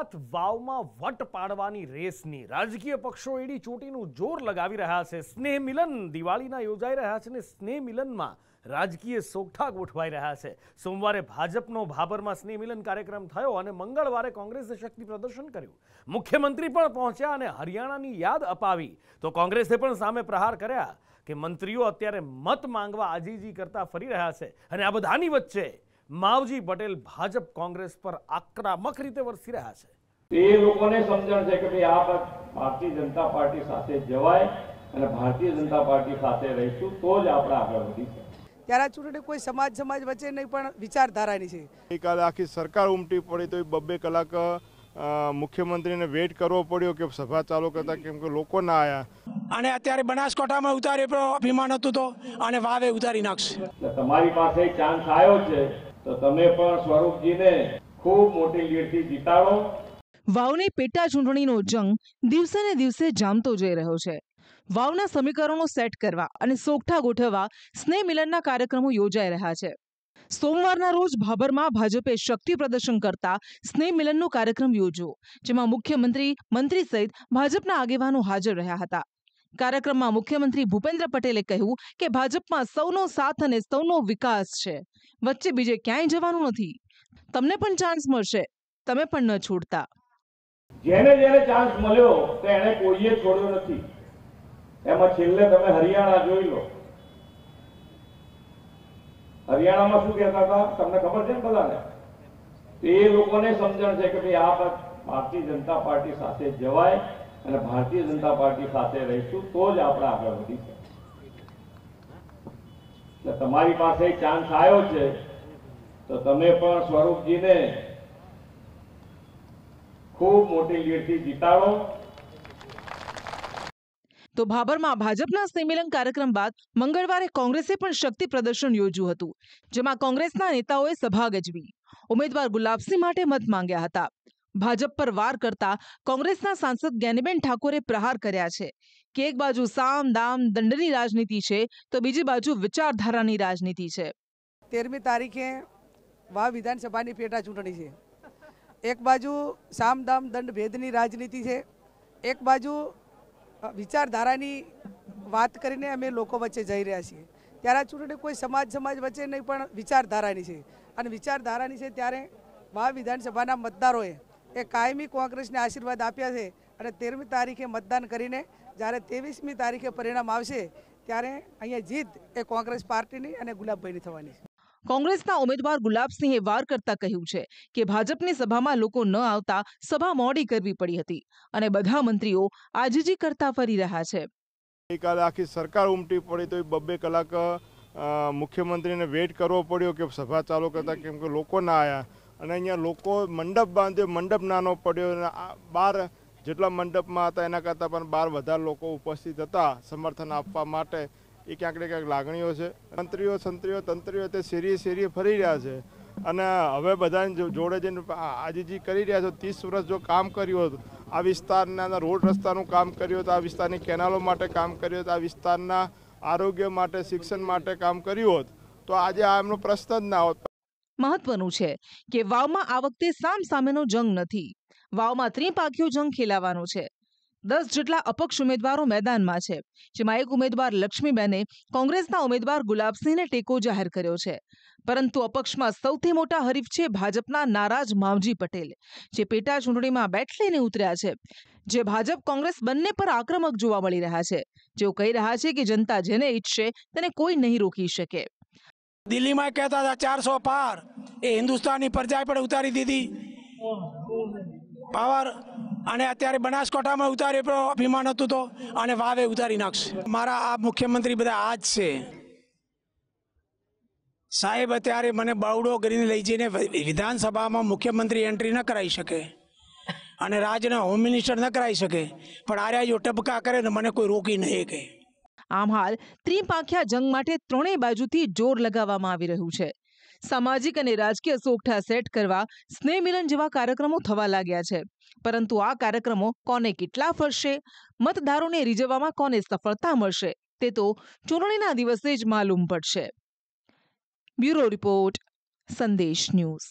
ગુજરાત વાવમાં વટ પાડવાની રેસની રાજકીય પક્ષો એડી ચોટીનું જોર લગાવી રહ્યા છે સ્નેહ મિલન દિવાળીના યોજાઈ રહ્યા છે ને સ્નેહ મિલનમાં રાજકીય સોગઠા ગોઠવાઈ રહ્યા છે સોમવારે ભાજપનો ભાબરમાં સ્નેહ મિલન કાર્યક્રમ થયો અને મંગળવારે કોંગ્રેસે શક્તિ પ્રદર્શન કર્યું મુખ્યમંત્રી પણ પહોંચ્યા અને હરિયાણાની યાદ અપાવી તો કોંગ્રેસે પણ સામે પ્રહાર કર્યા કે મંત્રીઓ અત્યારે મત માંગવા આજીજી કરતા ફરી રહ્યા છે અને આ બધાની વચ્ચે માવજી પટેલ ભાજપ કોંગ્રેસ પર આક્રમક રીતે વરસી રહ્યા છે એ લોકોને સમજણ છે કે ભાઈ આ ભારતીય જનતા પાર્ટી સાથે જવાય અને ભારતીય જનતા પાર્ટી સાથે રહીશું તો જ આપણે આગળ વધી નહીં પણ આખી સરકાર ઉમટી પડી તો બબ્બે કલાક મુખ્યમંત્રીને વેઇટ કરવો પડ્યો કે સભા ચાલુ કરતા કેમ કે લોકો ના આવ્યા અને અત્યારે બનાસકાંઠામાં ઉતારે અભિમાન હતું તો અને વાવે ઉતારી નાખશે તમારી પાસે ચાન્સ આવ્યો છે તો તમે પણ સ્વરૂપજીને ખૂબ મોટી લીડથી જીતાડો વાવની પેટા ચૂંટણીનો જંગ દિવસે ને દિવસે જામતો જઈ રહ્યો છે વાવના સમીકરણો સેટ કરવા અને સોગઠા ગોઠવવા સ્નેહ મિલનના કાર્યક્રમો યોજાઈ રહ્યા છે સોમવારના રોજ ભાભરમાં ભાજપે શક્તિ પ્રદર્શન કરતા સ્નેહ મિલનનો કાર્યક્રમ યોજ્યો જેમાં મુખ્યમંત્રી મંત્રી સહિત ભાજપના આગેવાનો હાજર રહ્યા હતા કાર્યક્રમમાં મુખ્યમંત્રી ભૂપેન્દ્ર પટેલે કહ્યું કે ભાજપમાં સૌનો સાથ અને સૌનો વિકાસ છે વચ્ચે બીજે ક્યાંય જવાનું નથી તમને પણ ચાન્સ મળશે તમે પણ ન છોડતા જેને જેને ચાન્સ મળ્યો તો એને કોઈએ છોડ્યો નથી એમાં છેલ્લે તમે હરિયાણા જોઈ લો હરિયાણામાં શું કહેતા હતા તમને ખબર છે ને બધાને એ લોકોને સમજણ છે કે ભાઈ આ ભારતીય જનતા પાર્ટી સાથે જવાય અને ભારતીય જનતા પાર્ટી સાથે રહીશું તો જ આપણે આગળ વધી શકીએ તમારી પાસે ચાન્સ આવ્યો છે તો તમે પણ સ્વરૂપજીને ખૂબ મોટી લીડથી જીતાડો તો ભાભરમાં ભાજપના સંમેલન કાર્યક્રમ બાદ મંગળવારે કોંગ્રેસે પણ શક્તિ પ્રદર્શન યોજ્યું હતું જેમાં કોંગ્રેસના નેતાઓએ સભા ગજવી ઉમેદવાર ગુલાબસિંહ માટે મત માંગ્યા હતા ભાજપ પર વાર કરતા કોંગ્રેસના સાંસદ જ્ઞાનીબેન ઠાકોરે પ્રહાર કર્યા છે કે એક બાજુ સામ દામ દંડની રાજનીતિ છે તો બીજી બાજુ વિચારધારાની રાજનીતિ છે તેરમી તારીખે વા વિધાનસભાની પેટા ચૂંટણી છે એક બાજુ સામ દામ દંડ ભેદની રાજનીતિ છે એક બાજુ વિચારધારાની વાત કરીને અમે લોકો વચ્ચે જઈ રહ્યા છીએ ત્યારે આ ચૂંટણી કોઈ સમાજ સમાજ વચ્ચે નહીં પણ વિચારધારાની છે અને વિચારધારાની છે ત્યારે વા વિધાનસભાના મતદારોએ એ કાયમી કોંગ્રેસને આશીર્વાદ આપ્યા છે અને તેરમી તારીખે મતદાન કરીને જ્યારે ત્રેવીસમી તારીખે પરિણામ આવશે ત્યારે અહીંયા જીત એ કોંગ્રેસ પાર્ટીની અને ગુલાબભાઈની થવાની છે કોંગ્રેસના ઉમેદવાર ગુલાબસિંહે વાર કરતા કહ્યું છે કે ભાજપની સભામાં લોકો ન આવતા સભા મોડી કરવી પડી હતી અને બધા મંત્રીઓ આજીજી કરતા ફરી રહ્યા છે ગઈકાલે આખી સરકાર ઉમટી પડી તો એ બબે કલાક મુખ્યમંત્રીને વેઇટ કરવો પડ્યો કે સભા ચાલુ કરતા કેમ કે લોકો ના આવ્યા અને અહીંયા લોકો મંડપ બાંધ્યો મંડપ નાનો પડ્યો અને બાર જેટલા મંડપમાં હતા એના કરતાં પણ બાર વધારે લોકો ઉપસ્થિત હતા સમર્થન આપવા માટે એ ક્યાંક ને ક્યાંક લાગણીઓ છે મંત્રીઓ સંત્રીઓ તંત્રીઓ તે શેરીએ શેરીએ ફરી રહ્યા છે અને હવે બધાને જોડે જઈને જે કરી રહ્યા છો ત્રીસ વર્ષ જો કામ કર્યું હતું આ વિસ્તારના રોડ રસ્તાનું કામ કર્યું હતું આ વિસ્તારની કેનાલો માટે કામ કર્યું હતું આ વિસ્તારના આરોગ્ય માટે શિક્ષણ માટે કામ કર્યું હોત તો આજે આ એમનો પ્રશ્ન જ ના હોત મહત્વનું છે કે વાવમાં આ વખતે સામ સામેનો જંગ નથી વાવમાં ત્રિપાખીઓ જંગ ખેલાવાનો છે દસ જેટલા અપક્ષ ઉમેદવારો મેદાનમાં છે જેમાં એક ઉમેદવાર લક્ષ્મીબેને કોંગ્રેસના ઉમેદવાર ગુલાબસિંહને ટેકો જાહેર કર્યો છે પરંતુ અપક્ષમાં સૌથી મોટા હરીફ છે ભાજપના નારાજ માવજી પટેલ જે પેટા ચૂંટણીમાં બેટ લઈને ઉતર્યા છે જે ભાજપ કોંગ્રેસ બંને પર આક્રમક જોવા મળી રહ્યા છે જેઓ કહી રહ્યા છે કે જનતા જેને ઈચ્છશે તેને કોઈ નહીં રોકી શકે દિલ્હીમાં કહેતા હતા ચારસો પાર એ હિન્દુસ્તાનની પ્રજા પણ ઉતારી દીધી પાવર અને અત્યારે બનાસકાંઠામાં ઉતારે પણ અભિમાન હતું તો અને વાવે ઉતારી નાખશે મારા આ મુખ્યમંત્રી બધા આ જ છે સાહેબ અત્યારે મને બાવડો કરીને લઈ જઈને વિધાનસભામાં મુખ્યમંત્રી એન્ટ્રી ન કરાવી શકે અને રાજના હોમ મિનિસ્ટર ન કરાવી શકે પણ આર્યા જો ટપકા કરે ને મને કોઈ રોકી નહીં કે આમ હાલ ત્રિપાંખ્યા જંગ માટે ત્રણેય બાજુથી જોર લગાવવામાં આવી રહ્યું છે સામાજિક અને રાજકીય સોગઠા સેટ કરવા સ્નેહ જેવા કાર્યક્રમો થવા લાગ્યા છે પરંતુ આ કાર્યક્રમો કોને કેટલા ફરશે મતદારોને રીઝવવામાં કોને સફળતા મળશે તે તો ચૂંટણીના દિવસે જ માલુમ પડશે બ્યુરો રિપોર્ટ સંદેશ ન્યૂઝ